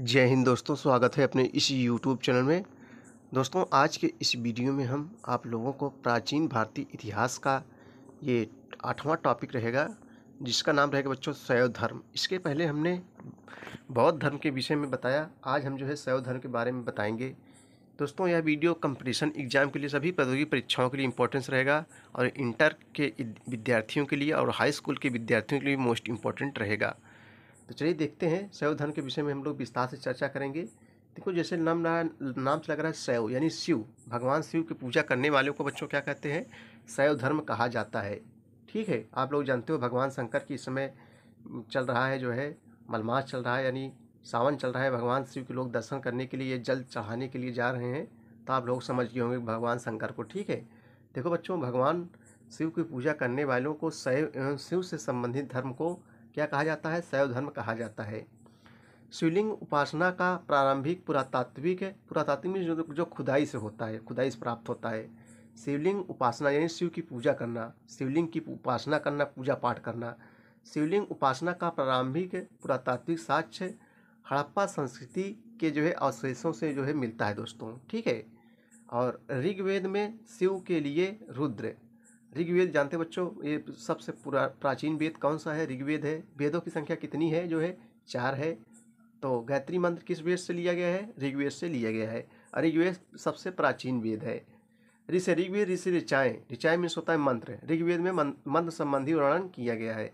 जय हिंद दोस्तों स्वागत है अपने इस YouTube चैनल में दोस्तों आज के इस वीडियो में हम आप लोगों को प्राचीन भारतीय इतिहास का ये आठवां टॉपिक रहेगा जिसका नाम रहेगा बच्चों सैव धर्म इसके पहले हमने बौद्ध धर्म के विषय में बताया आज हम जो है सैव धर्म के बारे में बताएंगे दोस्तों यह वीडियो कंपटीशन एग्जाम के लिए सभी प्रौद्योगिक परीक्षाओं के लिए इंपॉर्टेंस रहेगा और इंटर के विद्यार्थियों के लिए और हाई स्कूल के विद्यार्थियों के लिए मोस्ट इंपॉर्टेंट रहेगा तो चलिए देखते हैं शैव धर्म के विषय में हम लोग विस्तार से चर्चा करेंगे देखो जैसे नाम नाम से लग रहा है शैव यानी शिव भगवान शिव की पूजा करने वालों को बच्चों क्या कहते हैं शैव धर्म कहा जाता है ठीक है आप लोग जानते हो भगवान शंकर की इस समय चल रहा है जो है मलमास चल रहा है यानी सावन चल रहा है भगवान शिव के लोग दर्शन करने के लिए जल चढ़ाने के लिए जा रहे हैं तो आप लोग समझ गए होंगे भगवान शंकर को ठीक है देखो बच्चों भगवान शिव की पूजा करने वालों को शैव शिव से संबंधित धर्म को क्या कहा जाता है शैव धर्म कहा जाता है शिवलिंग उपासना का प्रारंभिक पुरातात्विक है पुरातात्विक में जो जो खुदाई से होता है खुदाई से प्राप्त होता है शिवलिंग उपासना यानी शिव की पूजा करना शिवलिंग की उपासना करना पूजा पाठ करना शिवलिंग उपासना का प्रारंभिक पुरातात्विक साक्ष्य हड़प्पा संस्कृति के जो है अवशेषों से जो है मिलता है दोस्तों ठीक है और ऋग्वेद में शिव के लिए रुद्र ऋग्वेद जानते बच्चों ये सबसे पुरा प्राचीन वेद कौन सा है ऋग्वेद है वेदों की संख्या कितनी है जो है चार है तो गायत्री मंत्र किस वेद से लिया गया है ऋग्वेद से लिया गया है और ऋग्वेद सबसे प्राचीन वेद है ऋषि ऋग्वेद ऋषि ऋचाएँ ऋचाएँ में होता है मंत्र ऋग्वेद में मंत्र संबंधी वर्णन किया गया है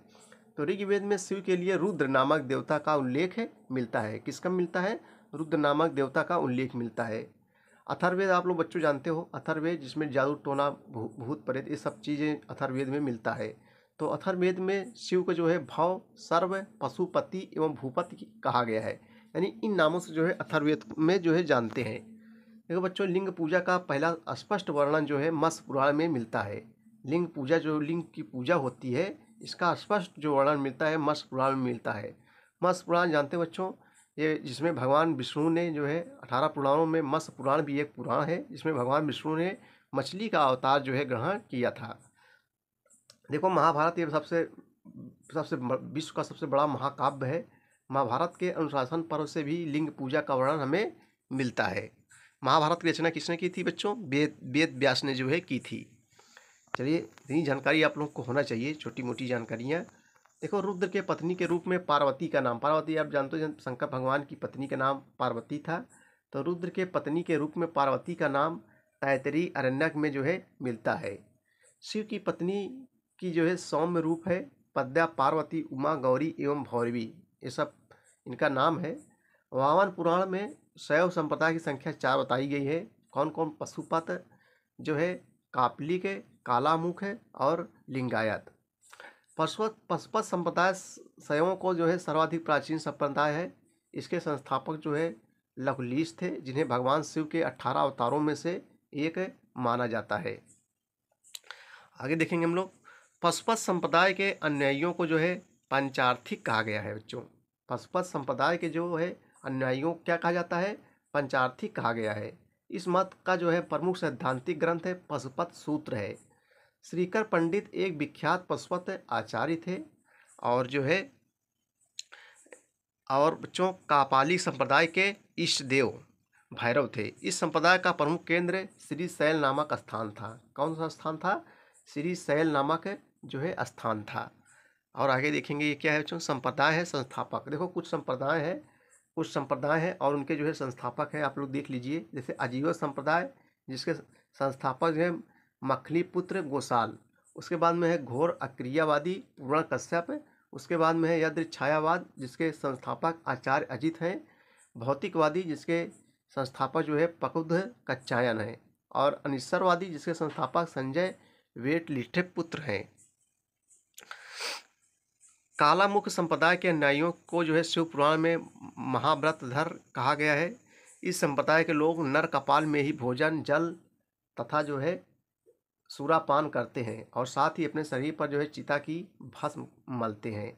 तो ऋग्वेद में शिव के लिए रुद्र नामक देवता का उल्लेख मिलता है किसका मिलता है रुद्र नामक देवता का उल्लेख मिलता है अथर्वेद आप लोग बच्चों जानते हो अथर्वेद जिसमें जादू टोना भूत प्रेत ये सब चीज़ें अथर्वेद में मिलता है तो अथर्वेद में शिव को जो है भाव सर्व पशुपति एवं भूपति कहा गया है यानी इन नामों से जो है अथर्वेद में जो है जानते हैं देखो बच्चों लिंग पूजा का पहला स्पष्ट वर्णन जो है मत्स्य पुराण में मिलता है लिंग पूजा जो लिंग की पूजा होती है इसका स्पष्ट जो वर्णन मिलता है मत्स्य पुराण में मिलता है मत्स्य पुराण जानते बच्चों ये जिसमें भगवान विष्णु ने जो है अठारह पुराणों में मत्स्य पुराण भी एक पुराण है जिसमें भगवान विष्णु ने मछली का अवतार जो है ग्रहण किया था देखो महाभारत ये सबसे सबसे विश्व का सबसे बड़ा महाकाव्य है महाभारत के अनुशासन पर्व से भी लिंग पूजा का वर्णन हमें मिलता है महाभारत की रचना किसने की थी बच्चों वेद वेद व्यास ने जो है की थी चलिए इतनी जानकारी आप लोग को होना चाहिए छोटी मोटी जानकारियाँ देखो रुद्र के पत्नी के रूप में पार्वती का नाम पार्वती आप जानते हो शंकर भगवान की पत्नी का नाम पार्वती था तो रुद्र के पत्नी के रूप में पार्वती का नाम तैतरी अरण्यक में जो है मिलता है शिव की पत्नी की जो है सौम्य रूप है पद्या पार्वती उमा गौरी एवं भौरवी ये सब इनका नाम है वामन पुराण में शैव संप्रदाय की संख्या चार बताई गई है कौन कौन पशुपत जो है कापलिक है कालामुख है और लिंगायत पशुपत पशुपत संप्रदाय स्वयं को जो है सर्वाधिक प्राचीन संप्रदाय है इसके संस्थापक जो है लकुलीस थे जिन्हें भगवान शिव के अट्ठारह अवतारों में से एक माना जाता है आगे देखेंगे हम लोग पशुपत संप्रदाय के अनुयायियों को जो है पंचार्थिक कहा गया है बच्चों पशुपत संप्रदाय के जो है अनुयायियों को क्या कहा जाता है पंचार्थिक कहा गया है इस मत का जो है प्रमुख सैद्धांतिक ग्रंथ है पशुपत सूत्र है श्रीकर पंडित एक विख्यात पशुपत आचार्य थे और जो है और बच्चों कापाली संप्रदाय के इष्ट देव भैरव थे इस संप्रदाय का प्रमुख केंद्र श्री शैल नामक स्थान था कौन सा स्थान था श्री शैल नामक जो है स्थान था और आगे देखेंगे ये क्या है बच्चों संप्रदाय है संस्थापक देखो कुछ संप्रदाय है कुछ संप्रदाय हैं और उनके जो है संस्थापक हैं आप लोग देख लीजिए जैसे अजीव संप्रदाय जिसके संस्थापक हैं मखली पुत्र गोसाल उसके बाद में है घोर अक्रियावादी पूर्ण कश्यप उसके बाद में है यद्र छायावाद जिसके संस्थापक आचार्य अजित हैं भौतिकवादी जिसके संस्थापक जो है पकुद्ध कच्चायन हैं और अनिश्वरवादी जिसके संस्थापक संजय वेट लिठे पुत्र हैं काला संप्रदाय के अन्यायियों को जो है शिव पुराण में महाव्रतधर कहा गया है इस संप्रदाय के लोग नर कपाल में ही भोजन जल तथा जो है सूरापान करते हैं और साथ ही अपने शरीर पर जो है चिता की भस्म मलते हैं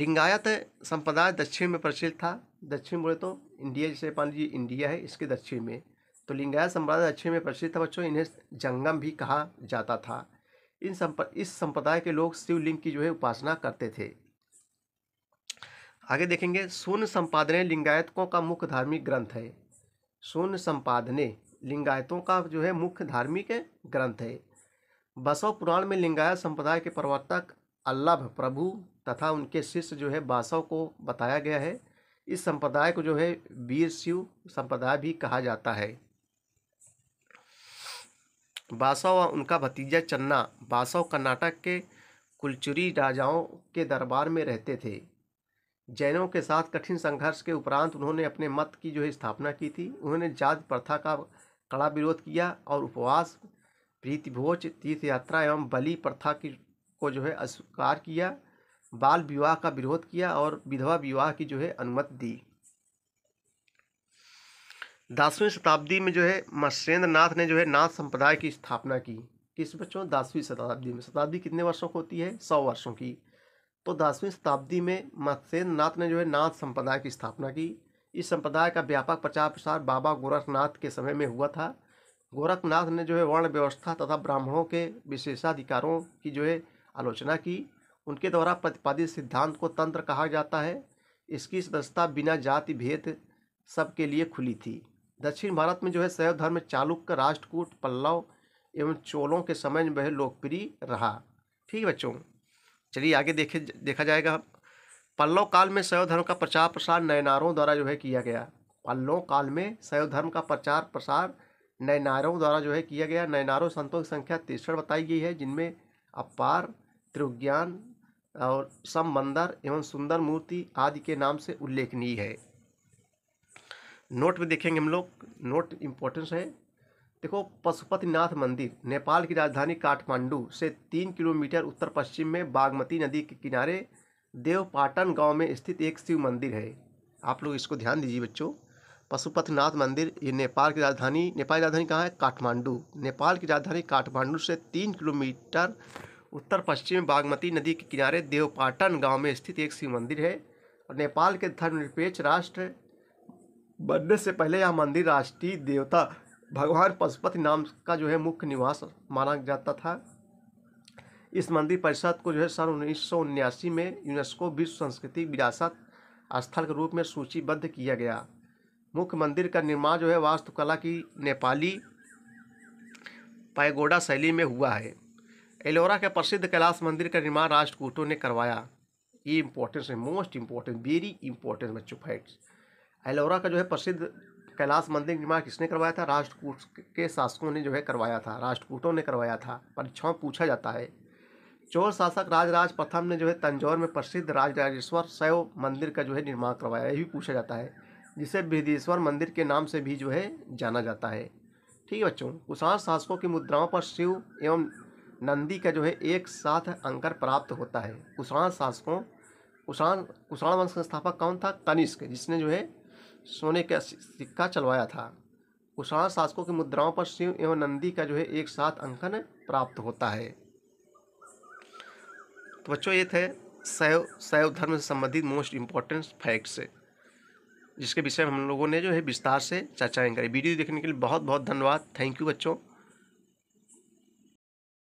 लिंगायत संप्रदाय दक्षिण में प्रचलित था दक्षिण बोले तो इंडिया जैसे मान लीजिए इंडिया है इसके दक्षिण में तो लिंगायत संप्रदाय दक्षिण में प्रचलित था बच्चों इन्हें जंगम भी कहा जाता था इन संप इस संप्रदाय के लोग शिवलिंग की जो है उपासना करते थे आगे देखेंगे शून्य संपादने लिंगायतकों का मुख्य धार्मिक ग्रंथ है शून्य संपादने लिंगायतों का जो है मुख्य धार्मिक ग्रंथ है बसव पुराण में लिंगायत संप्रदाय के प्रवर्तक अल्लभ प्रभु तथा उनके शिष्य जो है बासव को बताया गया है इस संप्रदाय को जो है वीर शिव संप्रदाय भी कहा जाता है बासव और उनका भतीजा चन्ना बासव कर्नाटक के कुलचुरी राजाओं के दरबार में रहते थे जैनों के साथ कठिन संघर्ष के उपरांत उन्होंने अपने मत की जो है स्थापना की थी उन्होंने जात प्रथा का कड़ा विरोध किया और उपवास प्रीतिभोज तीर्थ यात्रा एवं बलि प्रथा की को जो है अस्वीकार किया बाल विवाह का विरोध किया और विधवा विवाह की जो है अनुमति दी दसवीं शताब्दी में जो है मत्स्येंद्र नाथ ने जो है नाथ संप्रदाय की स्थापना की किस बच्चों दसवीं शताब्दी में शताब्दी कितने वर्षों की होती है सौ वर्षों की तो दसवीं शताब्दी में मत्स्येंद्र नाथ ने जो है नाथ संप्रदाय की स्थापना की इस संप्रदाय का व्यापक प्रचार प्रसार बाबा गोरखनाथ के समय में हुआ था गोरखनाथ ने जो है वर्ण व्यवस्था तथा ब्राह्मणों के विशेषाधिकारों की जो है आलोचना की उनके द्वारा प्रतिपादित सिद्धांत को तंत्र कहा जाता है इसकी सदस्यता बिना जाति भेद सबके लिए खुली थी दक्षिण भारत में जो है सैव धर्म चालुक्य राष्ट्रकूट पल्लव एवं चोलों के समय में वह लोकप्रिय रहा ठीक है बच्चों चलिए आगे देखे देखा जाएगा पल्लव काल में शैव धर्म का प्रचार प्रसार नयनारों द्वारा जो है किया गया पल्लव काल में शैव धर्म का प्रचार प्रसार नयनारों द्वारा जो है किया गया नयनारों संतों की संख्या तिरसठ बताई गई है जिनमें अपार त्रिज्ञान और समंदर एवं सुंदर मूर्ति आदि के नाम से उल्लेखनीय है नोट में देखेंगे हम लोग नोट इम्पोर्टेंस है देखो पशुपतिनाथ मंदिर नेपाल की राजधानी काठमांडू से तीन किलोमीटर उत्तर पश्चिम में बागमती नदी के किनारे देवपाटन गांव में स्थित एक शिव मंदिर है आप लोग इसको ध्यान दीजिए बच्चों पशुपतिनाथ मंदिर ये नेपाल की राजधानी नेपाल की राजधानी कहाँ है काठमांडू नेपाल की राजधानी काठमांडू से तीन किलोमीटर उत्तर पश्चिम बागमती नदी के किनारे देवपाटन गांव में स्थित एक शिव मंदिर है और नेपाल के धर्मनिरपेक्ष राष्ट्र बनने से पहले यह मंदिर राष्ट्रीय देवता भगवान पशुपति नाम का जो है मुख्य निवास माना जाता था इस मंदिर परिषद को जो है सन उन्नीस में यूनेस्को विश्व संस्कृति विरासत स्थल के रूप में सूचीबद्ध किया गया मुख्य मंदिर का निर्माण जो है वास्तुकला की नेपाली पैगोडा शैली में हुआ है एलोरा के प्रसिद्ध कैलाश मंदिर का निर्माण राष्ट्रकूटों ने करवाया ये इम्पोर्टेंस है मोस्ट इम्पोर्टेंट वेरी इम्पोर्टेंट बच्चों फैक्ट्स एलोरा का जो है प्रसिद्ध कैलाश मंदिर निर्माण किसने करवाया था राष्ट्रकूट के शासकों ने जो है करवाया था राष्ट्रकूटों ने करवाया था परीक्षाओं पूछा जाता है चोर शासक राजराज प्रथम ने जो है तंजौर में प्रसिद्ध राजराजेश्वर शैव मंदिर का जो है निर्माण करवाया ये भी पूछा जाता है जिसे बृहदीश्वर मंदिर के नाम से भी जो है जाना जाता है ठीक है बच्चों कुषाण शासकों की मुद्राओं पर शिव एवं नंदी का जो है एक साथ अंकर प्राप्त होता है कुषाण शासकों कुषाण कुषाण वंश का स्थापक कौन था कनिष्क जिसने जो है सोने का सिक्का चलवाया था कुषाण शासकों की मुद्राओं पर शिव एवं नंदी का जो है एक साथ अंकन प्राप्त होता है तो बच्चों ये थे शैव शैव धर्म से संबंधित मोस्ट इम्पॉर्टेंट फैक्ट्स जिसके विषय में हम लोगों ने जो है विस्तार से चर्चाएँ करी वीडियो देखने के लिए बहुत बहुत धन्यवाद थैंक यू बच्चों